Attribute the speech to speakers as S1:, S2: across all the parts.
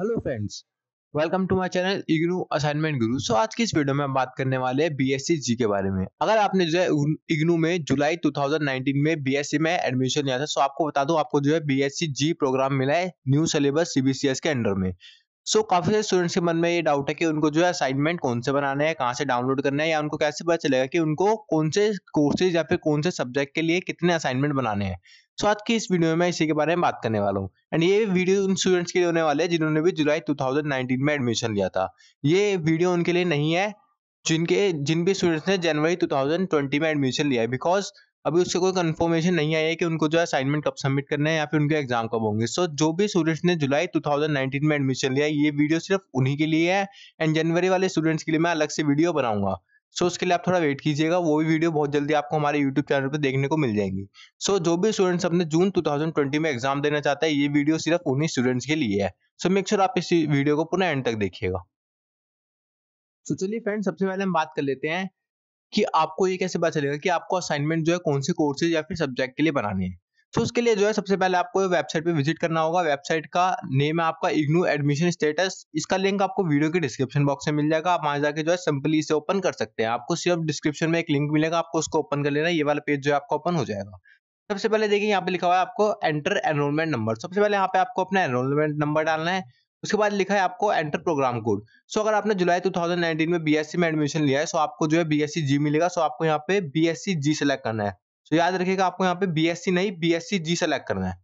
S1: hello friends welcome to my channel IGNOU assignment Guru so आज की इस वीडियो में हम बात करने वाले हैं बीएससी जी के बारे में अगर आपने जो है इग्नू में जुलाई 2019 में बीएससी में एडमिशन लिया था सो आपको बता दूं आपको जो है बीएससी जी प्रोग्राम मिला है न्यू सिलेबस सीबीसीएस के अंडर में सो so, काफी सारे स्टूडेंट्स के मन में ये डाउट है कि उनको जो है असाइनमेंट कौन से बनाने हैं कहाँ से डाउनलोड करना है या उनको कैसे पता चलेगा कि उनको कौन से कोर्सेज या फिर कौन से सब्जेक्ट के लिए कितने असाइनमेंट बनाने हैं सो आज की इस वीडियो में मैं इसी के बारे में बात करने वाला हूँ एंड ये वीडियो उन स्टूडेंट्स के लिए होने वाले हैं जिन्होंने भी जुलाई 2019 में एडमिशन लिया था ये वीडियो उनके लिए नहीं है जिनके जिन भी स्टूडेंट्स ने जनवरी 2020 में एडमिशन लिया है बिकॉज अभी उससे कोई कन्फर्मेशन नहीं आई है कि उनको जो है असाइनमेंट कब सबमिट करना है या फिर उनके एग्जाम कब होंगे सो so, जो भी स्टूडेंट्स ने जुलाई 2019 में एडमिशन लिया है ये वीडियो सिर्फ उन्हीं के लिए है एंड जनवरी वाले स्टूडेंट्स के लिए मैं अलग से वीडियो बनाऊंगा सो उसके लिए आप थोड़ा वेट कीजिएगा वो भी वीडियो बहुत जल्दी आपको हमारे यूट्यूब चैनल पर देखने को मिल जाएंगी सो जो भी स्टूडेंट्स अपने जून 2020 में एग्जाम देना चाहता है ये वीडियो सिर्फ उन्हीं स्टूडेंट्स के लिए है सो मेक श्योर आप इस वीडियो को पुनः एंड तक देखिएगा सो चलिए फ्रेंड सबसे पहले हम बात कर लेते हैं कि आपको ये कैसे पता चलेगा कि आपको असाइनमेंट जो है कौन से कोर्सेज या फिर सब्जेक्ट के लिए बनाने हैं तो उसके लिए जो है सबसे पहले आपको वेबसाइट पे विजिट करना होगा वेबसाइट का नेम है आपका इग्नू एडमिशन स्टेटस इसका लिंक आपको वीडियो के डिस्क्रिप्शन बॉक्स में मिल जाएगा आप वहां जाके जो है सिंपली इसे ओपन कर सकते हैं आपको सिर्फ डिस्क्रिप्शन में एक लिंक मिलेगा आपको उसको ओपन कर लेना ये वाला पेज जो है आपका ओपन हो जाएगा सबसे पहले देखिए यहाँ पे लिखा हुआ है आपको एंटर एनरोलमेंट नंबर सबसे पहले यहाँ पे आपको अपना एनरोलमेंट नंबर डालना है उसके बाद लिखा है आपको एंटर प्रोग्राम कोड सो अगर आपने जुलाई 2019 में बीएससी में एडमिशन लिया है सो आपको जो है बीएससी जी मिलेगा सो आपको यहाँ पे बीएससी जी सेलेक्ट करना है तो याद रखिएगा आपको यहाँ पे बीएससी नहीं बीएससी जी सेलेक्ट करना है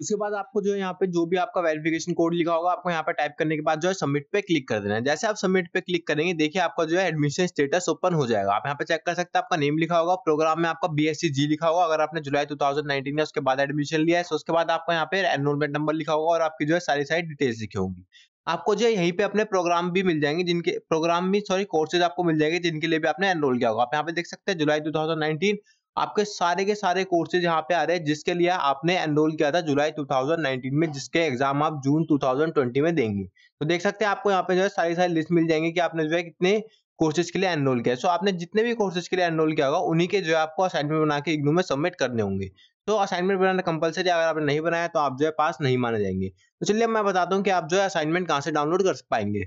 S1: उसके बाद आपको जो है यहाँ पे जो भी आपका वेरिफिकेशन कोड लिखा होगा आपको यहाँ पे टाइप करने के बाद जो है सबमिट पे क्लिक कर देना है जैसे आप सबमिट पे क्लिक करेंगे देखिए आपका जो है एडमिशन स्टेटस ओपन हो जाएगा आप यहाँ पे चेक कर सकते हैं आपका नेम लिखा होगा प्रोग्राम में आपका सी जी लिखा होगा अगर आपने जुलाई टू या उसके बाद एडमिशन लिया है तो उसके बाद आपका यहाँ पे एनरोलमेंट नंबर लिखा होगा और आपकी जो है सारी सारी डिटेल्स लिखी होंगी आपको जो यहीं पे अपने प्रोग्राम भी मिल जाएंगे जिनके प्रोग्राम भी सॉरी कोर्सेज आपको मिल जाएंगे जिनके लिए भी आपने एनरोल किया होगा आप यहाँ पे देख सकते हैं जुलाई 2019 आपके सारे के सारे कोर्सेज यहाँ पे आ रहे हैं जिसके लिए आपने एनरोल किया था जुलाई 2019 में जिसके एग्जाम आप जून 2020 में देंगे तो देख सकते हैं आपको यहाँ पे जो है सारी सारी लिस्ट मिल जाएंगे कि आपने जो है कितने कोर्सेज के लिए एनरोल किया सो आपने जितने भी कोर्सेज के लिए एनरोल किया होगा उन्हीं के जो है आपको असाइनमेंट बना के इग्नू में सबमिट करने होंगे तो असाइनमेंट बनाना कंपलसरी अगर आपने नहीं बनाया तो आप जो है पास नहीं माने जाएंगे तो चलिए मैं बताता हूँ कि आप जो है असाइनमेंट कहाँ से डाउनलोड कर पाएंगे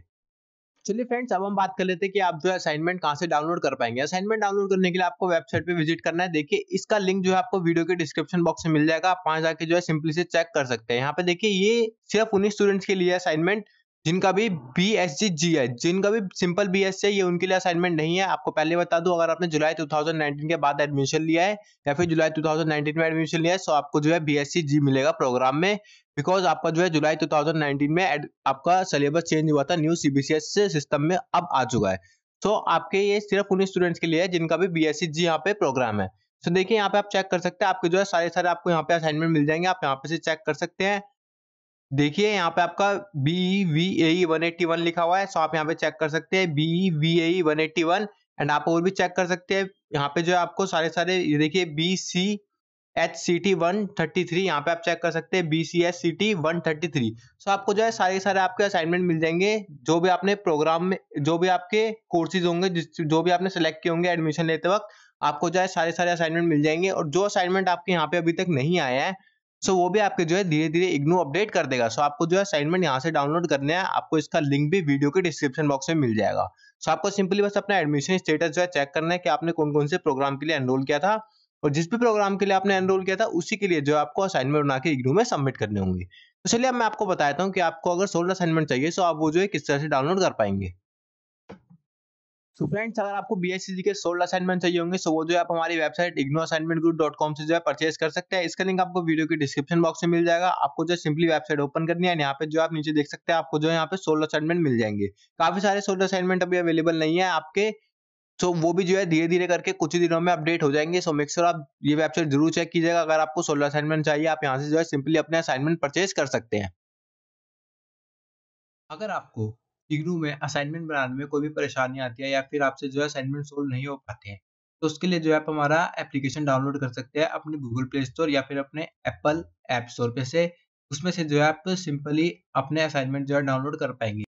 S1: चलिए फ्रेंड्स अब हम बात कर लेते हैं कि आप जो है असाइनमेंट कहाँ से डाउनलोड कर पाएंगे असाइनमेंट डाउनलोड करने के लिए आपको वेबसाइट पे विजिट करना है देखिए इसका लिंक जो है आपको वीडियो के डिस्क्रिप्शन बॉक्स में मिल जाएगा आप वहाँ जाके जो है सिंपली से चेक कर सकते हैं यहाँ पे देखिए ये सिर्फ उन्हीं स्टूडेंट्स के लिए असाइनमेंट जिनका भी बी एस जी जी है जिनका भी सिंपल बी एस सी है ये उनके लिए असाइनमेंट नहीं है आपको पहले बता दूं अगर आपने जुलाई 2019 के बाद एडमिशन लिया है या फिर जुलाई 2019 में एडमिशन लिया है सो आपको जो है बी एस सी जी मिलेगा प्रोग्राम में बिकॉज आपका जो है जुलाई 2019 में आपका सिलेबस चेंज हुआ था न्यू सीबीसीएस सिस्टम में अब आ चुका है सो आपके ये सिर्फ उन स्टूडेंट्स के लिए है जिनका भी बी एस सी जी यहाँ पे प्रोग्राम है सो so, देखिए यहाँ पे आप चेक कर सकते हैं आपके जो है सारे सारे आपको यहाँ पे असाइनमेंट मिल जाएंगे आप यहाँ पे से चेक कर सकते हैं देखिए यहाँ पे आपका B V A one eighty one लिखा हुआ है सो आप यहाँ पे चेक कर सकते हैं B V A one eighty one and आप और भी चेक कर सकते हैं यहाँ पे जो है आपको सारे सारे ये देखिए B C H C T one thirty three यहाँ पे आप चेक कर सकते हैं B C H C T one thirty three so आपको जो है सारे सारे आपके असाइनमेंट मिल जाएंगे जो भी आपने प्रोग्राम में जो भी आपके कोर्सेज होंगे जिस जो भी आपने सेलेक्ट किए होंगे एडमिशन लेते वक्त आपको जो है सारे सारे असाइनमेंट मिल जाएंगे और जो असाइनमेंट आपके यहाँ पे अभी तक नहीं आया है सो वो भी आपके जो है धीरे धीरे इग्नू अपडेट कर देगा सो आपको जो है असाइनमेंट यहाँ से डाउनलोड करने है आपको इसका लिंक भी वीडियो के डिस्क्रिप्शन बॉक्स में मिल जाएगा सो आपको सिंपली बस अपना एडमिशन स्टेटस जो है चेक करना है कि आपने कौन कौन से प्रोग्राम के लिए एनरोल किया था और जिस भी प्रोग्राम के लिए आपने एनरोल किया था उसी के लिए जो आपको असाइनमेंट बना के इग्नू में सबमिट करने होंगे तो चलिए अब मैं आपको बताता हूँ कि आपको अगर सोल्ड असाइनमेंट चाहिए तो आप वो जो है किस तरह से डाउनलोड कर पाएंगे तो फ्रेंड्स अगर आपको बी एस सी के सोल्ड असाइनमेंट चाहिए होंगे तो वो जो आप हमारी website IGNOU assignment group dot com से जो है परचेज कर सकते हैं इसका लिंक आपको वीडियो के डिस्क्रिप्शन बॉक्स में मिल जाएगा आपको जो सिंपली वेबसाइट ओपन करनी है यहाँ पे जो आप नीचे देख सकते हैं आपको जो यहाँ पे सोल्ड असाइनमेंट मिल जाएंगे काफी सारे सोल्ड असाइनमेंट अभी अवेलेबल नहीं है आपके सो so, वो भी जो है धीरे धीरे करके कुछ ही दिनों में अपडेट हो जाएंगे सो मेक श्योर आप ये वेबसाइट जरूर चेक कीजिएगा अगर आपको सोलर असाइनमेंट चाहिए आप यहाँ से जो है सिंपली अपने असाइनमेंट परचेज कर सकते हैं अगर आपको इग्नू में असाइनमेंट बनाने में कोई भी परेशानी आती है या फिर आपसे जो है असाइनमेंट सोल्व नहीं हो पाते हैं तो उसके लिए जो आप हमारा एप्लीकेशन डाउनलोड कर सकते हैं अपने गूगल प्ले स्टोर या फिर अपने एप्पल ऐप स्टोर पे से उसमें से जो है आप सिंपली अपने असाइनमेंट जो है डाउनलोड कर पाएंगे